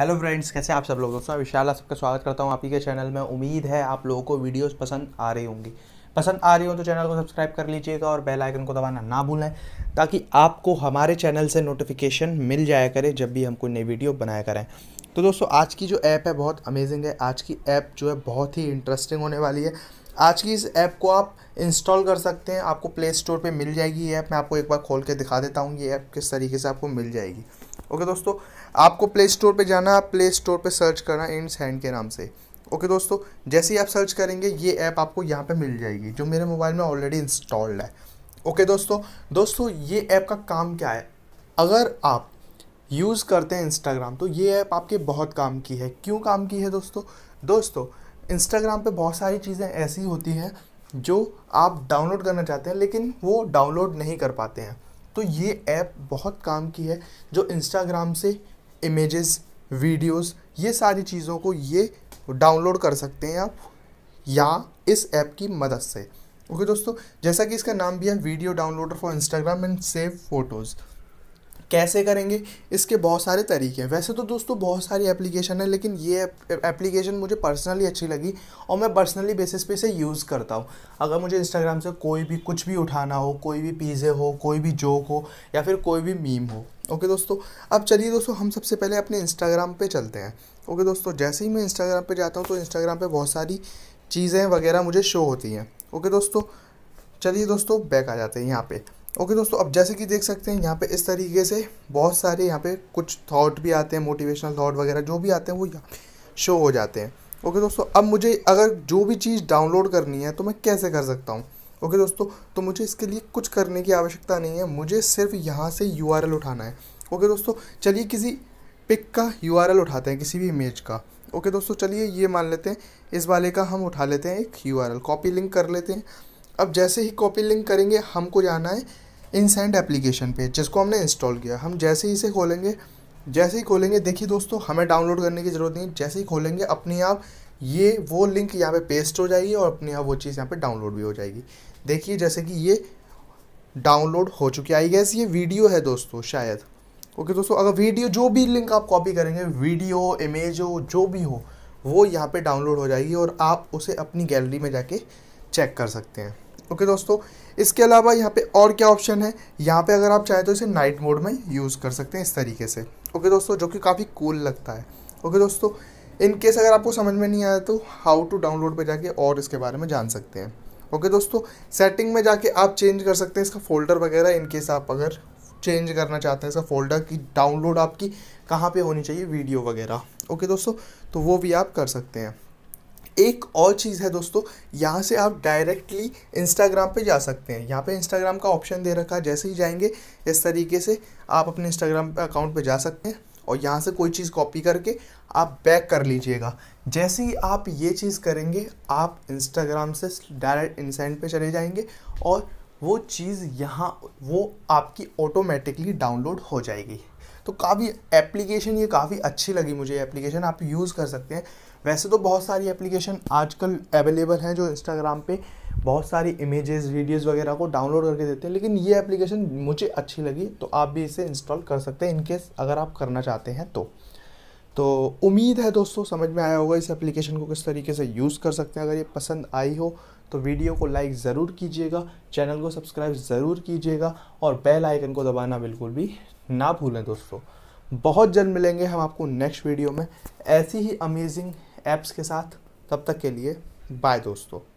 hello friends कैसे आप सब लोग दोस्तों आप सबका स्वागत करता हूँ के चैनल में उम्मीद है आप लोगों को वीडियोस पसंद आ रही होंगी पसंद आ रही हो तो चैनल को सब्सक्राइब कर लीजिएगा तो और बेल आइकन को दबाना ना भूलें ताकि आपको हमारे चैनल से नोटिफिकेशन मिल जाया करे जब भी हम कोई नई वीडियो बनाया करें तो दोस्तों आज की जो ऐप है बहुत अमेजिंग है आज की ऐप जो है बहुत ही इंटरेस्टिंग होने वाली है आज की इस ऐप को आप इंस्टॉल कर सकते हैं आपको प्ले स्टोर पर मिल जाएगी ये ऐप मैं आपको एक बार खोल के दिखा देता हूँ ये ऐप किस तरीके से आपको मिल जाएगी ओके दोस्तों आपको प्ले स्टोर पर जाना प्ले स्टोर पर सर्च करना इंड्स हैंड के नाम से ओके दोस्तों जैसे ही आप सर्च करेंगे ये ऐप आपको यहाँ पे मिल जाएगी जो मेरे मोबाइल में ऑलरेडी इंस्टॉल्ड है ओके दोस्तों दोस्तों ये ऐप का काम क्या है अगर आप यूज़ करते हैं इंस्टाग्राम तो ये ऐप आपके बहुत काम की है क्यों काम की है दोस्तों दोस्तों इंस्टाग्राम पे बहुत सारी चीज़ें ऐसी होती हैं जो आप डाउनलोड करना चाहते हैं लेकिन वो डाउनलोड नहीं कर पाते हैं तो ये ऐप बहुत काम की है जो इंस्टाग्राम से इमेजेस वीडियोस ये सारी चीज़ों को ये डाउनलोड कर सकते हैं आप या इस ऐप की मदद से ओके दोस्तों जैसा कि इसका नाम भी है video downloader for Instagram and save photos कैसे करेंगे इसके बहुत सारे तरीके हैं वैसे तो दोस्तों बहुत सारी एप्लीकेशन है लेकिन ये एप्लीकेशन मुझे पर्सनली अच्छी लगी और मैं पर्सनली बेसिस पे इसे यूज़ करता हूँ अगर मुझे इंस्टाग्राम से कोई भी कुछ भी उठाना हो कोई भी पीज़े हो कोई भी जोक हो या फिर कोई भी मीम हो ओके दोस्तों अब चलिए दोस्तों हम सबसे पहले अपने इंस्टाग्राम पर चलते हैं ओके दोस्तों जैसे ही मैं इंस्टाग्राम पर जाता हूँ तो इंस्टाग्राम पर बहुत सारी चीज़ें वगैरह मुझे शो होती हैं ओके दोस्तों चलिए दोस्तों बैक आ जाते हैं यहाँ पर ओके okay, दोस्तों अब जैसे कि देख सकते हैं यहाँ पे इस तरीके से बहुत सारे यहाँ पे कुछ थॉट भी आते हैं मोटिवेशनल थॉट वगैरह जो भी आते हैं वो यहाँ शो हो जाते हैं ओके okay, दोस्तों अब मुझे अगर जो भी चीज़ डाउनलोड करनी है तो मैं कैसे कर सकता हूँ ओके okay, दोस्तों तो मुझे इसके लिए कुछ करने की आवश्यकता नहीं है मुझे सिर्फ यहाँ से यू उठाना है ओके दोस्तों चलिए किसी पिक का यू उठाते हैं किसी भी इमेज का ओके दोस्तों चलिए ये मान लेते हैं इस वाले का हम उठा लेते हैं एक यू कॉपी लिंक कर लेते हैं अब जैसे ही कॉपी लिंक करेंगे हमको जाना है सेंड एप्लीकेशन पे जिसको हमने इंस्टॉल किया हम जैसे ही इसे खोलेंगे जैसे ही खोलेंगे देखिए दोस्तों हमें डाउनलोड करने की ज़रूरत नहीं जैसे ही खोलेंगे अपने आप ये वो लिंक यहाँ पे पेस्ट हो जाएगी और अपने आप वो चीज़ यहाँ पे डाउनलोड भी हो जाएगी देखिए जैसे कि ये डाउनलोड हो चुकी आई गैस ये वीडियो है दोस्तों शायद ओके दोस्तों अगर वीडियो जो भी लिंक आप कॉपी करेंगे वीडियो इमेज हो जो भी हो वो यहाँ पे डाउनलोड हो जाएगी और आप उसे अपनी गैलरी में जाके चेक कर सकते हैं ओके दोस्तों इसके अलावा यहाँ पे और क्या ऑप्शन है यहाँ पे अगर आप चाहें तो इसे नाइट मोड में यूज़ कर सकते हैं इस तरीके से ओके दोस्तों जो कि काफ़ी कूल लगता है ओके दोस्तों इन केस अगर आपको समझ में नहीं आया तो हाउ टू डाउनलोड पर जाके और इसके बारे में जान सकते हैं ओके दोस्तों सेटिंग में जाके आप चेंज कर सकते हैं इसका फोल्डर वगैरह इन केस आप अगर चेंज करना चाहते हैं इसका फोल्डर की डाउनलोड आपकी कहाँ पे होनी चाहिए वीडियो वगैरह ओके दोस्तों तो वो भी आप कर सकते हैं एक और चीज़ है दोस्तों यहाँ से आप डायरेक्टली इंस्टाग्राम पे जा सकते हैं यहाँ पे इंस्टाग्राम का ऑप्शन दे रखा है जैसे ही जाएंगे इस तरीके से आप अपने इंस्टाग्राम अकाउंट पे जा सकते हैं और यहाँ से कोई चीज़ कॉपी करके आप बैक कर लीजिएगा जैसे ही आप ये चीज़ करेंगे आप इंस्टाग्राम से डायरेक्ट इंसेंट पे चले जाएंगे और वो चीज़ यहाँ वो आपकी ऑटोमेटिकली डाउनलोड हो जाएगी तो काफ़ी एप्लीकेशन ये काफ़ी अच्छी लगी मुझे एप्लीकेशन आप यूज़ कर सकते हैं वैसे तो बहुत सारी एप्लीकेशन आजकल अवेलेबल हैं जो इंस्टाग्राम पे बहुत सारी इमेजेस वीडियोस वगैरह को डाउनलोड करके देते हैं लेकिन ये एप्लीकेशन मुझे अच्छी लगी तो आप भी इसे इंस्टॉल कर सकते हैं इनकेस अगर आप करना चाहते हैं तो तो उम्मीद है दोस्तों समझ में आया होगा इस एप्लीकेशन को किस तरीके से यूज़ कर सकते हैं अगर ये पसंद आई हो तो वीडियो को लाइक ज़रूर कीजिएगा चैनल को सब्सक्राइब ज़रूर कीजिएगा और बेल आइकन को दबाना बिल्कुल भी ना भूलें दोस्तों बहुत जल्द मिलेंगे हम आपको नेक्स्ट वीडियो में ऐसी ही अमेजिंग ऐप्स के साथ तब तक के लिए बाय दोस्तों